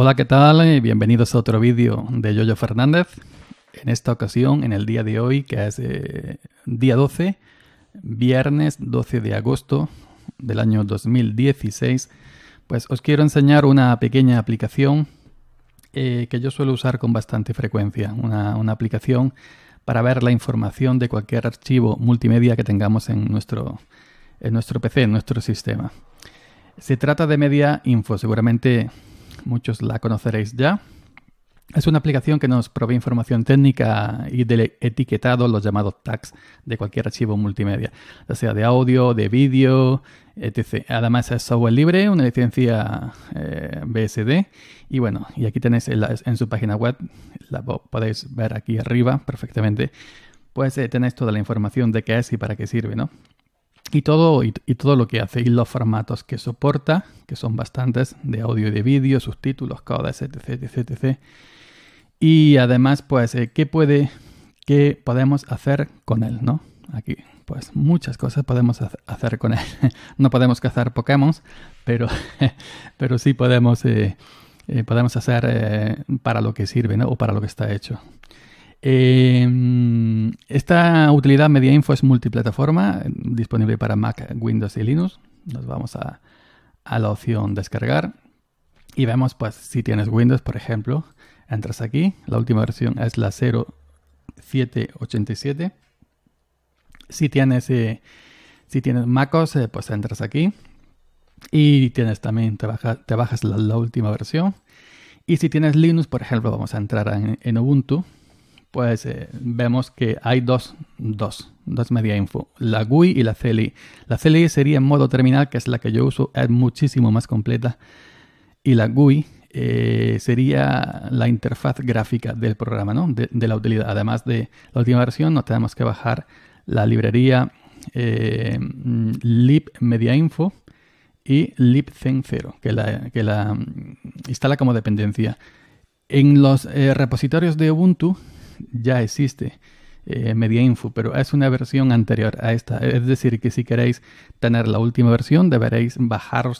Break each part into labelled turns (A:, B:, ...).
A: Hola, ¿qué tal? Eh, bienvenidos a otro vídeo de Yoyo Fernández. En esta ocasión, en el día de hoy, que es eh, día 12, viernes 12 de agosto del año 2016, pues os quiero enseñar una pequeña aplicación eh, que yo suelo usar con bastante frecuencia. Una, aplicación para ver la información de cualquier archivo multimedia que tengamos en nuestro, en nuestro PC, en nuestro sistema. Se trata de Media Info, seguramente muchos la conoceréis ya. Es una aplicación que nos provee información técnica y de etiquetado, los llamados tags de cualquier archivo multimedia, ya sea de audio, de vídeo, etc. Además es software libre, una licencia eh, BSD. Y bueno, y aquí tenéis en, su página web, la podéis ver aquí arriba perfectamente, pues eh, tenéis toda la información de qué es y para qué sirve, ¿no? y todo, y, todo lo que hace y los formatos que soporta, que son bastantes, de audio y de vídeo, subtítulos, codas, etc, etc, Y además, pues, eh, ¿qué puede, qué podemos hacer con él, no? Aquí, pues, muchas cosas podemos hacer con él. no podemos cazar Pokémon, pero, pero sí podemos, eh, eh, podemos hacer para lo que sirve, ¿no? O para lo que está hecho. Esta utilidad MediaInfo es multiplataforma, eh, disponible para Mac, Windows y Linux. Nos vamos a, la opción descargar y vemos pues si tienes Windows, por ejemplo, entras aquí, la última versión es la 0787. Si tienes, eh, si MacOS, eh, pues entras aquí y tienes también, te, bajas la, última versión. Y si tienes Linux, por ejemplo, vamos a entrar en Ubuntu pues eh, vemos que hay dos, dos, dos media info, la GUI y la CLI. La CLI sería en modo terminal, que es la que yo uso, es muchísimo más completa. Y la GUI eh, sería la interfaz gráfica del programa, ¿no? De, la utilidad. Además de la última versión, nos tenemos que bajar la librería eh, media libmediainfo y libzen0, que la, que la mm, instala como dependencia. En los repositorios de Ubuntu ya existe. Eh, Media pero es una versión anterior a esta. Es decir, que si queréis tener la última versión, deberéis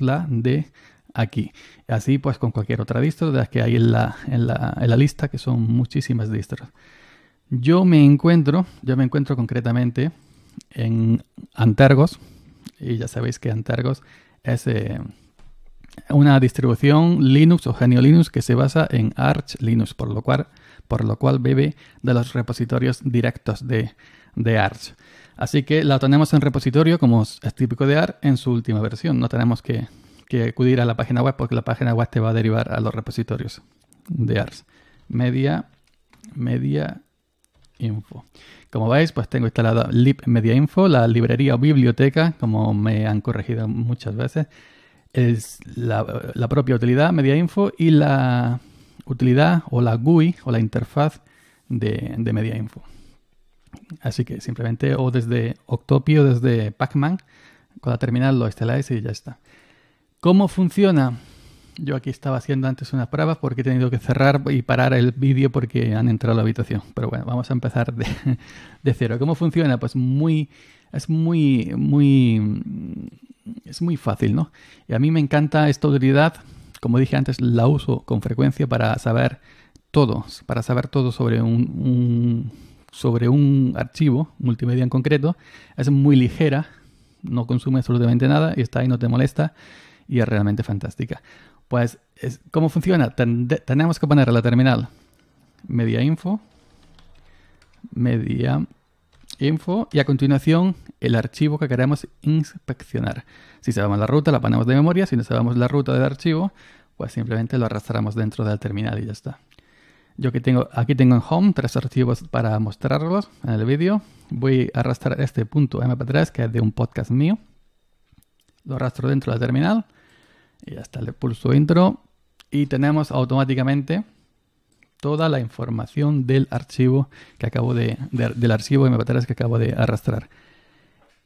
A: la de aquí. Así pues con cualquier otra distro de las que hay en la, en la, lista, que son muchísimas distros. Yo me encuentro, yo me encuentro concretamente en Antergos, y ya sabéis que Antergos es eh, una distribución Linux o Genio Linux que se basa en Arch Linux, por lo cual por lo cual bebe de los repositorios directos de, de Arch. Así que la tenemos en repositorio, como es típico de Arch, en su última versión. No tenemos que, que, acudir a la página web porque la página web te va a derivar a los repositorios de ARS. Media, media info. Como veis, pues tengo instalada Info, la librería o biblioteca, como me han corregido muchas veces. Es la, propia utilidad Media Info y la, utilidad o la GUI o la interfaz de, de MediaInfo. Así que simplemente o desde Octopio, desde Pacman, con la terminal lo instaláis y ya está. ¿Cómo funciona? Yo aquí estaba haciendo antes unas pruebas porque he tenido que cerrar y parar el vídeo porque han entrado a la habitación. Pero bueno, vamos a empezar de, de, cero. ¿Cómo funciona? Pues muy, es muy, muy, es muy fácil, ¿no? Y a mí me encanta esta utilidad como dije antes, la uso con frecuencia para saber todo, para saber todo sobre un, sobre un archivo multimedia en concreto. Es muy ligera, no consume absolutamente nada y está ahí, no te molesta y es realmente fantástica. Pues, ¿cómo funciona? tenemos que poner la terminal media info, media info y a continuación el archivo que queremos inspeccionar. Si sabemos la ruta, la ponemos de memoria. Si no sabemos la ruta del archivo, pues simplemente lo arrastramos dentro del terminal y ya está. Yo que tengo, aquí tengo en Home tres archivos para mostrarlos en el vídeo. Voy a arrastrar este punto mp3 que es de un podcast mío. Lo arrastro dentro del terminal. Y ya está, le pulso intro. Y tenemos automáticamente toda la información del archivo que acabo de, del archivo que acabo de arrastrar.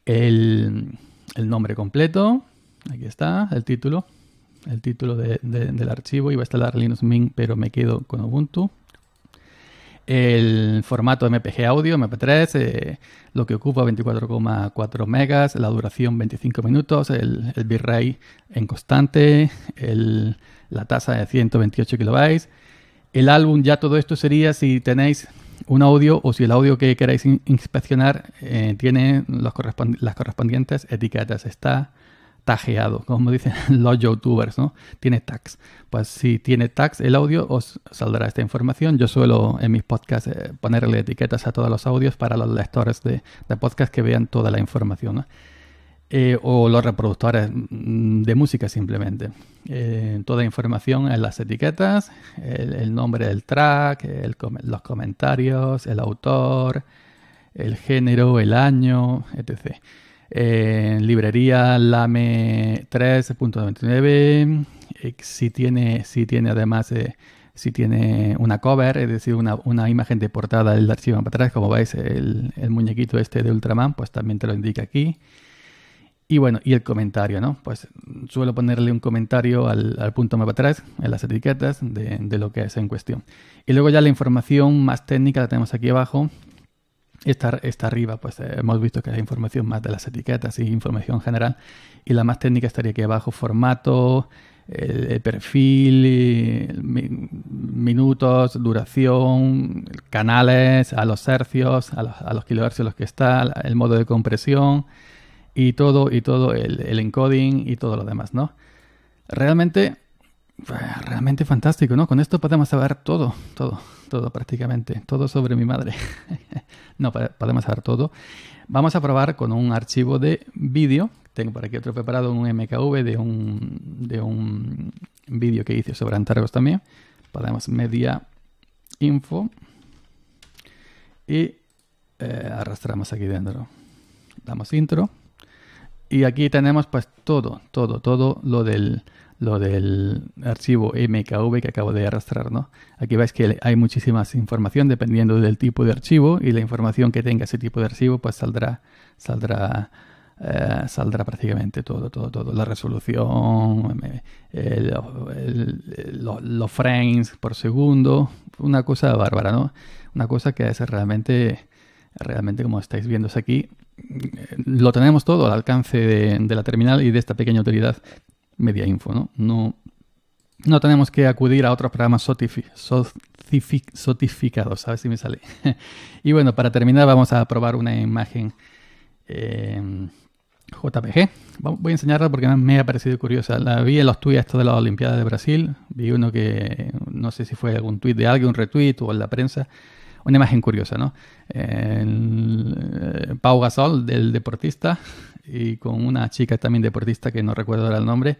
A: El, el, nombre completo, aquí está, el título, el título del archivo, iba a instalar Linux Mint, pero me quedo con Ubuntu. El formato MPG audio, MP3, eh, lo que ocupa 24,4 megas, la duración 25 minutos, el, el bitrate en constante, la tasa de 128 kilobytes, el álbum, ya todo esto sería si tenéis un audio o si el audio que queráis inspeccionar eh, tiene las correspondientes etiquetas. Está tajeado, como dicen los youtubers, ¿no? Tiene tags. Pues si tiene tags el audio, os saldrá esta información. Yo suelo en mis podcasts eh, ponerle etiquetas a todos los audios para los lectores de, de podcast que vean toda la información. Eh, o los reproductores mm, de música simplemente. Eh, toda información en las etiquetas, el, nombre del track, los comentarios, el autor, el género, el año, etc. Eh, librería Lame 3.99, si, tiene, si tiene además... si tiene una cover, es decir, una, imagen de portada del archivo para atrás, como veis, el muñequito este de Ultraman, pues también te lo indica aquí. Y bueno, y el comentario, ¿no? Pues suelo ponerle un comentario al, punto más atrás, en las etiquetas de, lo que es en cuestión. Y luego ya la información más técnica la tenemos aquí abajo. Esta, arriba, pues eh, hemos visto que hay información más de las etiquetas y información general. Y la más técnica estaría aquí abajo, formato, el, perfil, minutos, duración, canales, a los hercios, a los, a los kilohercios los que está, el modo de compresión, y todo, y todo el, encoding y todo lo demás, ¿no? Realmente, ah, realmente fantástico, ¿no? Con esto podemos saber todo, todo, todo prácticamente, todo sobre mi madre. no, podemos saber todo. Vamos a probar con un archivo de vídeo. Tengo por aquí otro preparado, un MKV de un, de un vídeo que hice sobre Antargos también. Podemos media info y eh, arrastramos aquí dentro. Damos intro. Y aquí tenemos pues todo, todo, todo lo del, lo del archivo MKV que acabo de arrastrar, ¿no? Aquí veis que hay muchísima información dependiendo del tipo de archivo y la información que tenga ese tipo de archivo pues saldrá, saldrá, eh, saldrá prácticamente todo, todo, todo. La resolución, los, frames por segundo, una cosa bárbara, ¿no? Una cosa que es realmente, realmente como estáis viendo aquí, lo tenemos todo al alcance de, la terminal y de esta pequeña utilidad media info, ¿no? No, no tenemos que acudir a otros programas sotificados, a ver si me sale. y bueno, para terminar vamos a probar una imagen eh, JPG. Voy a enseñarla porque me ha parecido curiosa. La vi en los tuits esto de las Olimpiadas de Brasil. Vi uno que no sé si fue algún tuit de alguien, un retweet o en la prensa una imagen curiosa, ¿no? El, eh, Pau Gasol, del deportista, y con una chica también deportista que no recuerdo ahora el nombre,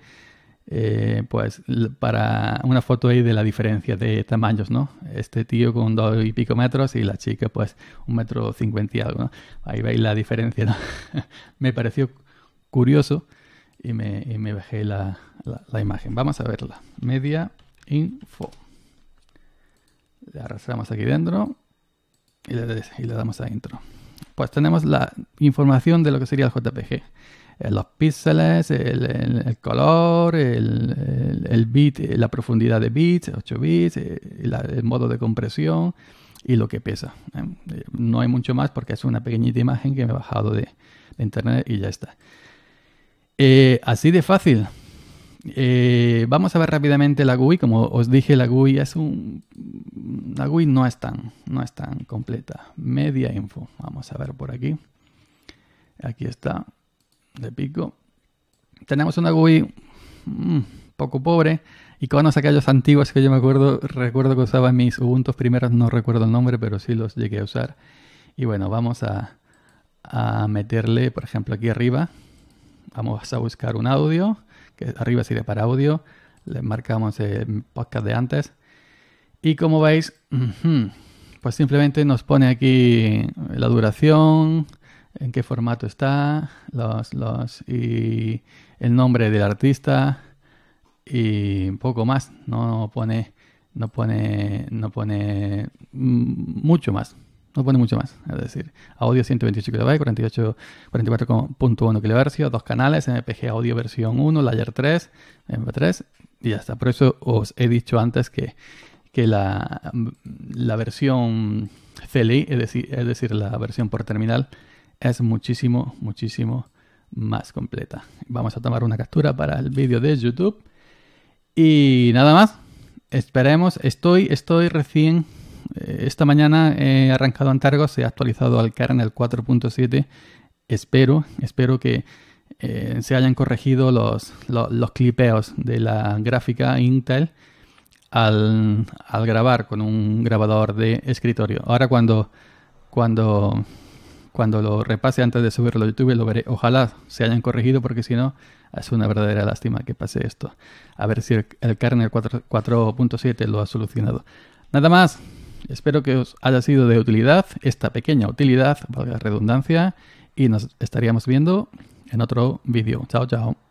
A: eh, pues para una foto ahí de la diferencia de tamaños, ¿no? Este tío con dos y pico metros y la chica pues un metro cincuenta y algo, Ahí veis la diferencia, ¿no? me pareció curioso y me, bajé la, imagen. Vamos a verla. Media info. Le arrastramos aquí dentro. Y le, damos a intro. Pues tenemos la información de lo que sería el JPG. Eh, los píxeles, el, color, el, bit, la profundidad de bits, 8 bits, eh, el modo de compresión y lo que pesa. Eh. no hay mucho más porque es una pequeñita imagen que me he bajado de internet y ya está. así de fácil. Eh, vamos a ver rápidamente la GUI. Como os dije, la GUI es un. La no es tan, no es completa. Media info. Vamos a ver por aquí. Aquí está. De pico. Tenemos una GUI mm, poco pobre. y Iconos aquellos antiguos que yo me acuerdo, recuerdo que usaba en mis Ubuntu primeros, no recuerdo el nombre, pero sí los llegué a usar. Y bueno, vamos a meterle, por ejemplo, aquí arriba. Vamos a buscar un audio que arriba sirve para audio. Le marcamos el podcast de antes. Y como veis, pues simplemente nos pone aquí la duración, en qué formato está, los, y el nombre del artista y un poco más. No pone, no pone, no pone mucho más. No pone mucho más. Es decir, audio 128 KB, 44.1 kHz, dos canales, MPG audio versión 1, layer 3, MP3 y ya está. Por eso os he dicho antes que, la, versión CLI, es decir, es decir, la versión por terminal, es muchísimo, muchísimo más completa. Vamos a tomar una captura para el vídeo de YouTube. Y nada más. Esperemos. Estoy, estoy recién eh, esta mañana he arrancado se ha actualizado al kernel 4.7. Espero, espero que eh, se hayan corregido los, los, clipeos de la gráfica Intel al, grabar con un grabador de escritorio. Ahora cuando, cuando, cuando lo repase antes de subirlo a YouTube lo veré. Ojalá se hayan corregido porque si no es una verdadera lástima que pase esto. A ver si el, el kernel 4.7 lo ha solucionado. Nada más. Espero que os haya sido de utilidad esta pequeña utilidad, valga la redundancia, y nos estaríamos viendo en otro vídeo. Chao, chao.